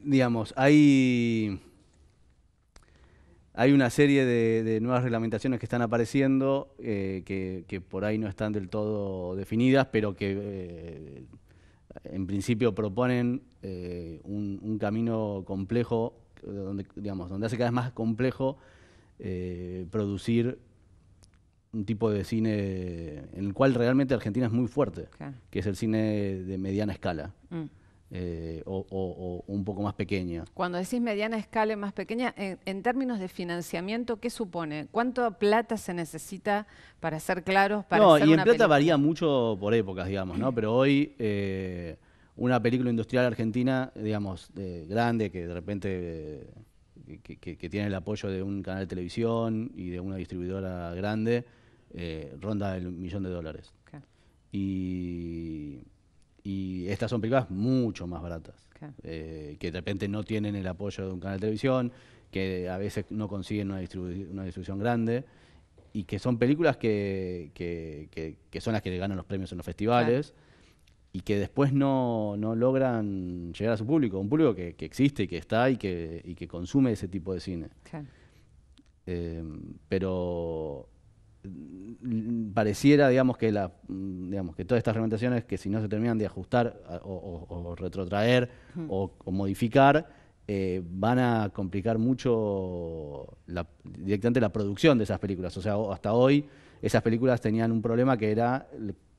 digamos, hay, hay una serie de, nuevas reglamentaciones que están apareciendo, eh, que, por ahí no están del todo definidas, pero que eh, en principio proponen un, un, camino complejo, donde, digamos, donde hace cada vez más complejo producir un tipo de cine en el cual realmente Argentina es muy fuerte, que es el cine de mediana escala. Mm. Eh, o, un poco más pequeña. Cuando decís mediana escala y más pequeña, en, términos de financiamiento, ¿qué supone? ¿Cuánto plata se necesita para ser claros? no, y en plata varía mucho por épocas, digamos, ¿no? (clears throat) Pero hoy eh, una película industrial argentina, digamos, grande, que de repente eh, que tiene el apoyo de un canal de televisión y de una distribuidora grande, eh, ronda el millón de dólares. Y, estas son películas mucho más baratas, eh, que de repente no tienen el apoyo de un canal de televisión, que a veces no consiguen una, distribución grande, y que son películas que, son las que ganan los premios en los festivales. Y que después no, logran llegar a su público, un público que, existe y que está y que, y consume ese tipo de cine. Eh, pero Mm, pareciera, digamos, que, la, mm, digamos, que todas estas reglamentaciones que si no se terminan de ajustar o, retrotraer o, modificar, eh, van a complicar mucho directamente la producción de esas películas. O sea, hasta hoy esas películas tenían un problema que era,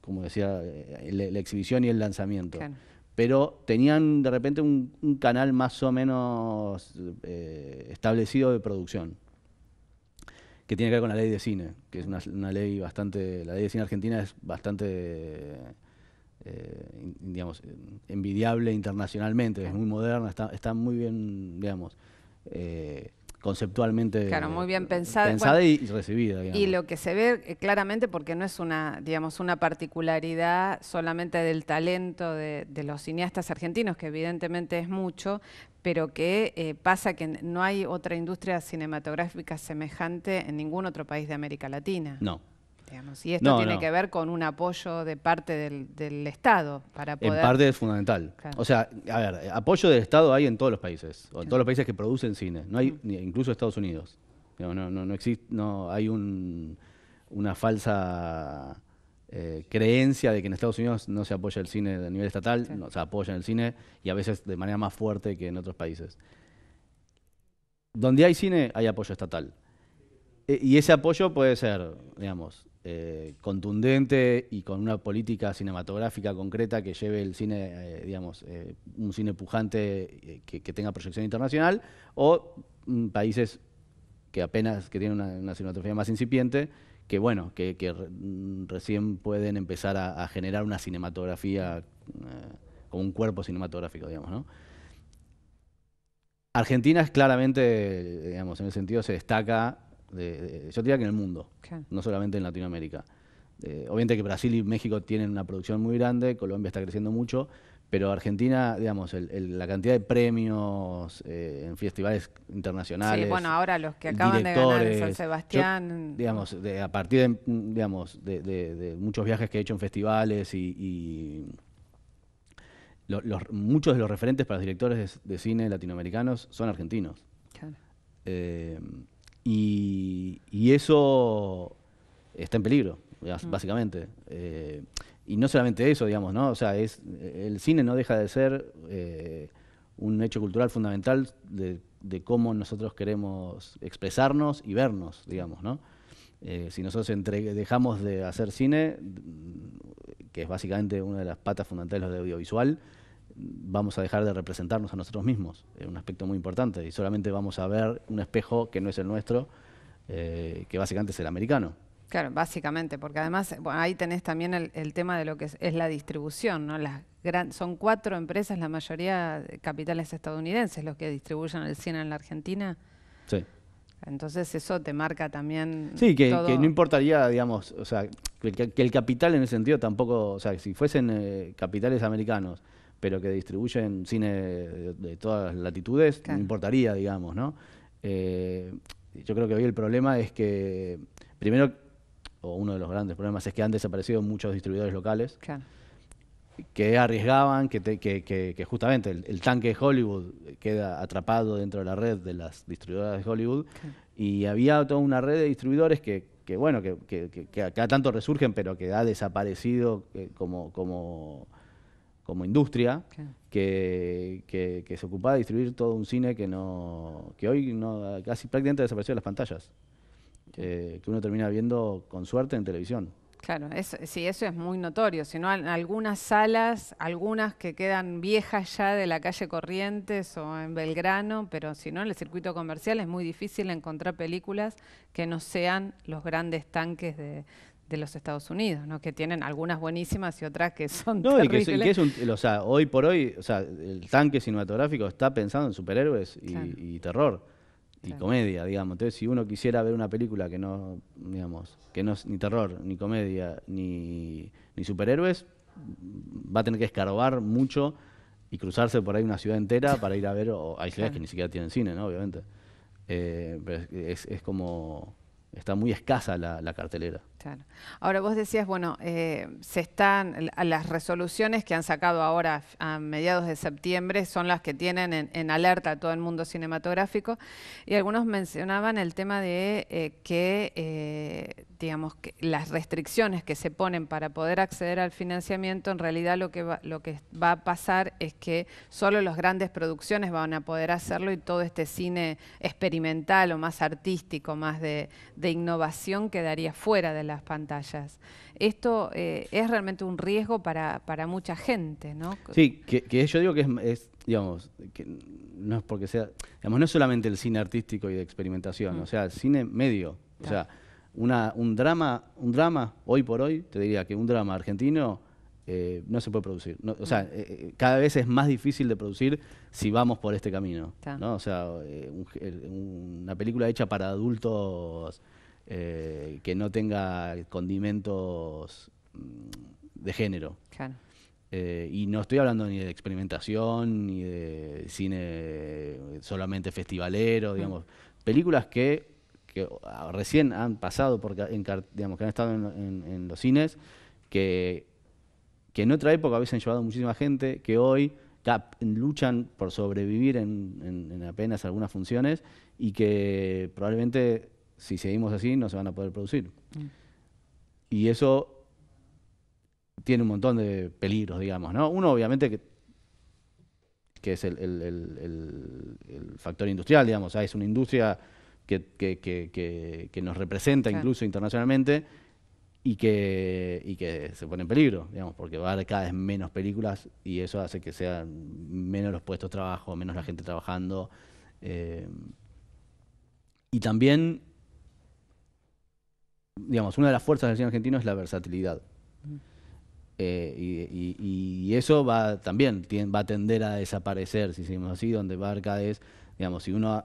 como decía, eh, la, exhibición y el lanzamiento. Pero tenían de repente un, canal más o menos eh, establecido de producción que tiene que ver con la ley de cine, que es una, ley bastante, la ley de cine argentina es bastante, eh, digamos, envidiable internacionalmente, es muy moderna, está, muy bien, digamos, eh, conceptualmente claro, muy bien eh, pensada, pensada y recibida. Y lo que se ve claramente, porque no es una, digamos, una particularidad solamente del talento de, de, los cineastas argentinos, que evidentemente es mucho, pero que eh, pasa que no hay otra industria cinematográfica semejante en ningún otro país de América Latina. No. y esto tiene que ver con un apoyo de parte del, Estado para poder... En parte es fundamental. O sea, a ver, apoyo del Estado hay en todos los países, o en todos los países que producen cine, no hay, ni incluso Estados Unidos. No, no, no, existe, no hay una falsa eh, creencia de que en Estados Unidos no se apoya el cine a nivel estatal, no, se apoya en el cine y a veces de manera más fuerte que en otros países. Donde hay cine, hay apoyo estatal. E, y ese apoyo puede ser, digamos, eh, contundente y con una política cinematográfica concreta que lleve el cine, eh, digamos, un cine pujante que, tenga proyección internacional, o mm, países que apenas, que tienen una cinematografía más incipiente, que bueno, que, mm, recién pueden empezar a, generar una cinematografía, eh, como un cuerpo cinematográfico, digamos, ¿no? Argentina es claramente, digamos, en el sentido se destaca, de, yo diría que en el mundo, no solamente en Latinoamérica. Eh, obviamente que Brasil y México tienen una producción muy grande, Colombia está creciendo mucho, pero Argentina, digamos, la cantidad de premios eh, en festivales internacionales. Sí, bueno, ahora los que acaban de ganar en San Sebastián. digamos, a partir de, digamos, de, muchos viajes que he hecho en festivales y, muchos de los referentes para los directores de, cine latinoamericanos son argentinos. Claro. Eh, y, eso está en peligro, mm. básicamente. Eh, y no solamente eso, digamos, ¿no? O sea, es, el cine no deja de ser eh, un hecho cultural fundamental de, cómo nosotros queremos expresarnos y vernos, digamos, ¿no? Eh, si nosotros dejamos de hacer cine, mm, que es básicamente una de las patas fundamentales de audiovisual, vamos a dejar de representarnos a nosotros mismos, es un aspecto muy importante, y solamente vamos a ver un espejo que no es el nuestro, eh, que básicamente es el americano. Claro, básicamente, porque además ahí tenés también el, tema de lo que es, la distribución, ¿no? Las son cuatro empresas, la mayoría capitales estadounidenses, los que distribuyen el cine en la Argentina. Sí. Entonces eso te marca también. Sí, que, no importaría, digamos, o sea, que, el capital en ese sentido tampoco, o sea, si fuesen eh, capitales americanos, pero que distribuyen cine de, todas las latitudes, no importaría, digamos, ¿no? Eh, yo creo que hoy el problema es que, primero, o uno de los grandes problemas, es que han desaparecido muchos distribuidores locales que arriesgaban, que, justamente el, tanque de Hollywood queda atrapado dentro de la red de las distribuidoras de Hollywood y había toda una red de distribuidores que, bueno, que, cada tanto resurgen, pero que ha desaparecido eh, como, industria. Que, se ocupaba de distribuir todo un cine que no que hoy no casi prácticamente desapareció de las pantallas. Eh, que uno termina viendo con suerte en televisión. Claro, sí, eso es muy notorio. Si no, algunas salas, algunas que quedan viejas ya de la calle Corrientes o en Belgrano, pero si no, en el circuito comercial es muy difícil encontrar películas que no sean los grandes tanques de, los Estados Unidos, ¿no? Que tienen algunas buenísimas y otras que son terribles. Y es un, o sea, hoy por hoy, o sea, el tanque cinematográfico está pensando en superhéroes y terror y comedia, digamos. Entonces, si uno quisiera ver una película que no, digamos, que no es ni terror, ni comedia, ni, ni superhéroes, va a tener que escarbar mucho y cruzarse por ahí una ciudad entera para ir a ver, o hay ciudades que ni siquiera tienen cine, ¿no? Obviamente. Eh, pero es, es como está muy escasa la, cartelera. Claro. Ahora vos decías, bueno, eh, se están las resoluciones que han sacado ahora a mediados de septiembre son las que tienen en, alerta a todo el mundo cinematográfico y algunos mencionaban el tema de eh, que, eh, digamos, las restricciones que se ponen para poder acceder al financiamiento, en realidad lo que va, a pasar es que solo las grandes producciones van a poder hacerlo y todo este cine experimental o más artístico, más de de innovación quedaría fuera de las pantallas. Esto eh, es realmente un riesgo para, mucha gente, ¿no? Sí, que, yo digo que es, digamos, que no es porque sea, digamos, no es solamente el cine artístico y de experimentación, o mm. sea, el cine medio, o sea, una, un drama, un drama, hoy por hoy, te diría que un drama argentino eh, no se puede producir. o sea, mm. eh, eh, cada vez es más difícil de producir si vamos por este camino. ¿no? O sea, una película hecha para adultos que no tenga condimentos mm, de género. y no estoy hablando ni de experimentación, ni de cine solamente festivalero, mm. digamos. Películas que, recién han pasado, porque digamos, que han estado en los cines, que que en otra época hubiesen llevado muchísima gente, que hoy luchan por sobrevivir en, apenas algunas funciones y que probablemente si seguimos así no se van a poder producir. Mm. Y eso tiene un montón de peligros, digamos. Uno obviamente que, es el, factor industrial, digamos, es una industria que, nos representa incluso internacionalmente y que, y que se pone en peligro, digamos, porque va a haber cada vez menos películas y eso hace que sean menos los puestos de trabajo, menos la gente trabajando. Eh, y también, digamos, una de las fuerzas del cine argentino es la versatilidad. Eh, y, eso va también va a tender a desaparecer, si seguimos así, donde va a haber cada vez, digamos, si uno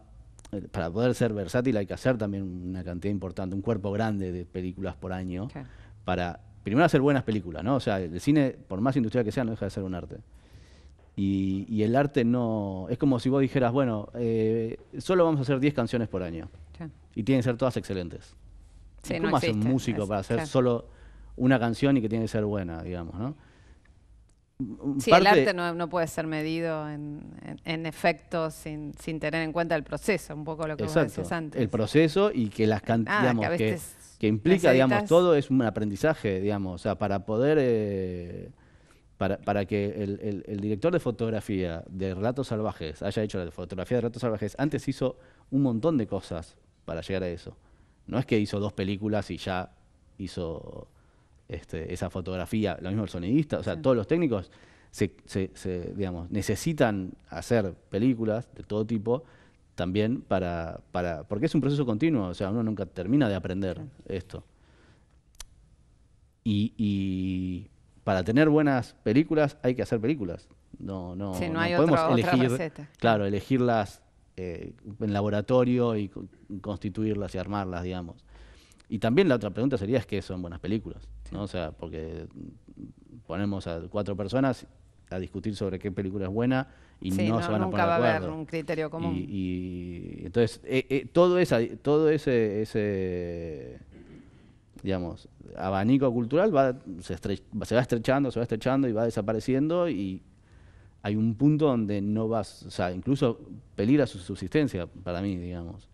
eh, para poder ser versátil hay que hacer también una cantidad importante, un cuerpo grande de películas por año, para primero hacer buenas películas, ¿no? O sea, el cine, por más industrial que sea, no deja de ser un arte. Y, el arte no... Es como si vos dijeras, bueno, eh, solo vamos a hacer 10 canciones por año. Y tienen que ser todas excelentes. ¿Cómo hace un músico para hacer solo una canción y que tiene que ser buena, digamos, ¿no? Sí, el arte no, puede ser medido en, efectos sin, tener en cuenta el proceso, un poco lo que vos decías antes. El proceso y que las cantidades ah, que, implica, digamos, todo es un aprendizaje, digamos, o sea, para poder, eh, para, que el, director de fotografía de ratos Salvajes haya hecho la fotografía de ratos Salvajes, antes hizo un montón de cosas para llegar a eso. No es que hizo dos películas y ya hizo este, esa fotografía, lo mismo el sonidista, o sea, todos los técnicos se, digamos, necesitan hacer películas de todo tipo también para, para, porque es un proceso continuo, o sea, uno nunca termina de aprender esto. Y, para tener buenas películas hay que hacer películas. No, no, podemos elegir, Claro, elegirlas eh, en laboratorio y constituirlas y armarlas, digamos. Y también la otra pregunta sería es que son buenas películas, ¿no? O sea, porque ponemos a cuatro personas a discutir sobre qué película es buena y no, se van a poner de acuerdo. va a haber un criterio común. Y, entonces, eh, eh, todo, esa, todo ese, ese, digamos, abanico cultural va, se, se va estrechando, se va estrechando y va desapareciendo y hay un punto donde no vas, o sea, incluso peligra su subsistencia para mí, digamos.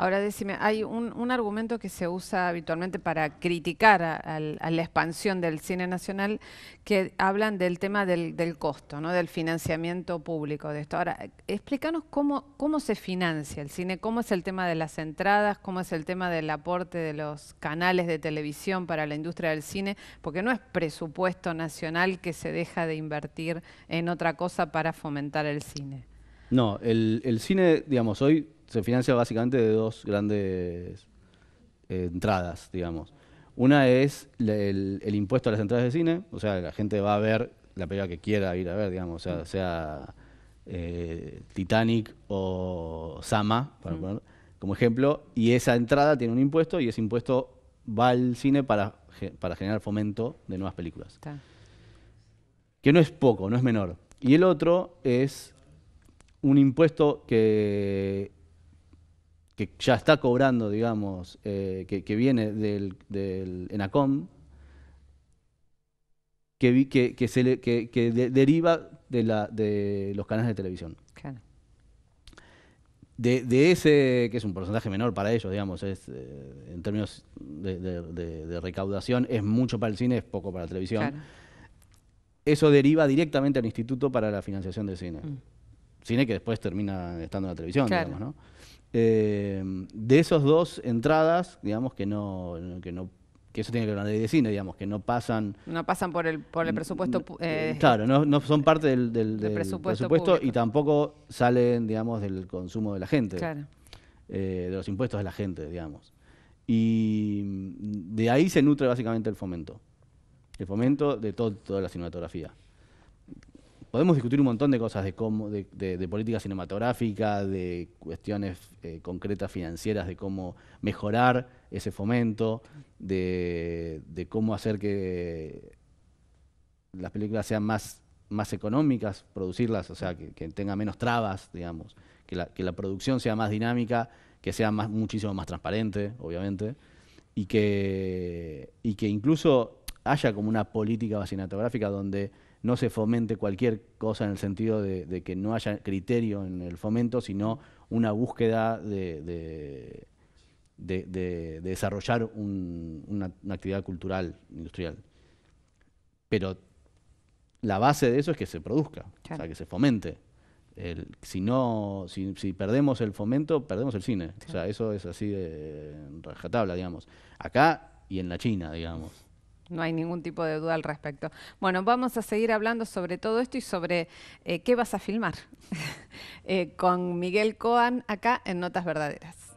Ahora decime, hay un, argumento que se usa habitualmente para criticar a, la expansión del cine nacional, que hablan del tema del, costo, ¿no? del financiamiento público de esto. Ahora, explícanos cómo, cómo se financia el cine, cómo es el tema de las entradas, cómo es el tema del aporte de los canales de televisión para la industria del cine, porque no es presupuesto nacional que se deja de invertir en otra cosa para fomentar el cine. No, el cine, digamos, hoy se financia básicamente de dos grandes eh, entradas, digamos. Una es el, impuesto a las entradas de cine, o sea, la gente va a ver la película que quiera ir a ver, digamos, sea, mm. eh, Titanic o Sama, mm. como ejemplo, y esa entrada tiene un impuesto y ese impuesto va al cine para, para generar fomento de nuevas películas. Que no es poco, no es menor. Y el otro es un impuesto que que ya está cobrando, digamos, eh, que, viene del, ENACOM, que, que, se deriva de, la, de los canales de televisión. Claro. De, de, ese, que es un porcentaje menor para ellos, digamos, es, eh, en términos de, recaudación, es mucho para el cine, es poco para la televisión. Eso deriva directamente al Instituto para la Financiación del Cine. Mm. Cine que después termina estando en la televisión, digamos, ¿no? Eh, de esos dos entradas, digamos que no, que no eso tiene que ver con la ley de cine, digamos, que no pasan... No pasan por el, por el mm, presupuesto... Eh, eh, claro, no, no, son parte del, presupuesto, y tampoco salen, digamos, del consumo de la gente, eh, de los impuestos de la gente, digamos. Y mm, de ahí se nutre básicamente el fomento, el fomento de todo, toda la cinematografía podemos discutir un montón de cosas de cómo, de, política cinematográfica, de cuestiones eh, concretas financieras, de cómo mejorar ese fomento, de, cómo hacer que las películas sean más, más económicas, producirlas, o sea, que, tenga tengan menos trabas, digamos, que la, que la, producción sea más dinámica, que sea más, muchísimo más transparente, obviamente, y que, y que incluso haya como una política cinematográfica donde no se fomente cualquier cosa en el sentido de, que no haya criterio en el fomento, sino una búsqueda de, desarrollar una, actividad cultural, industrial. Pero la base de eso es que se produzca, o sea, que se fomente. si no, si, perdemos el fomento, perdemos el cine. O sea, eso es así de rajatabla, digamos. Acá y en la China, digamos. No hay ningún tipo de duda al respecto. Bueno, vamos a seguir hablando sobre todo esto y sobre eh, qué vas a filmar (laughs) eh, con Miguel Coan acá en Notas Verdaderas.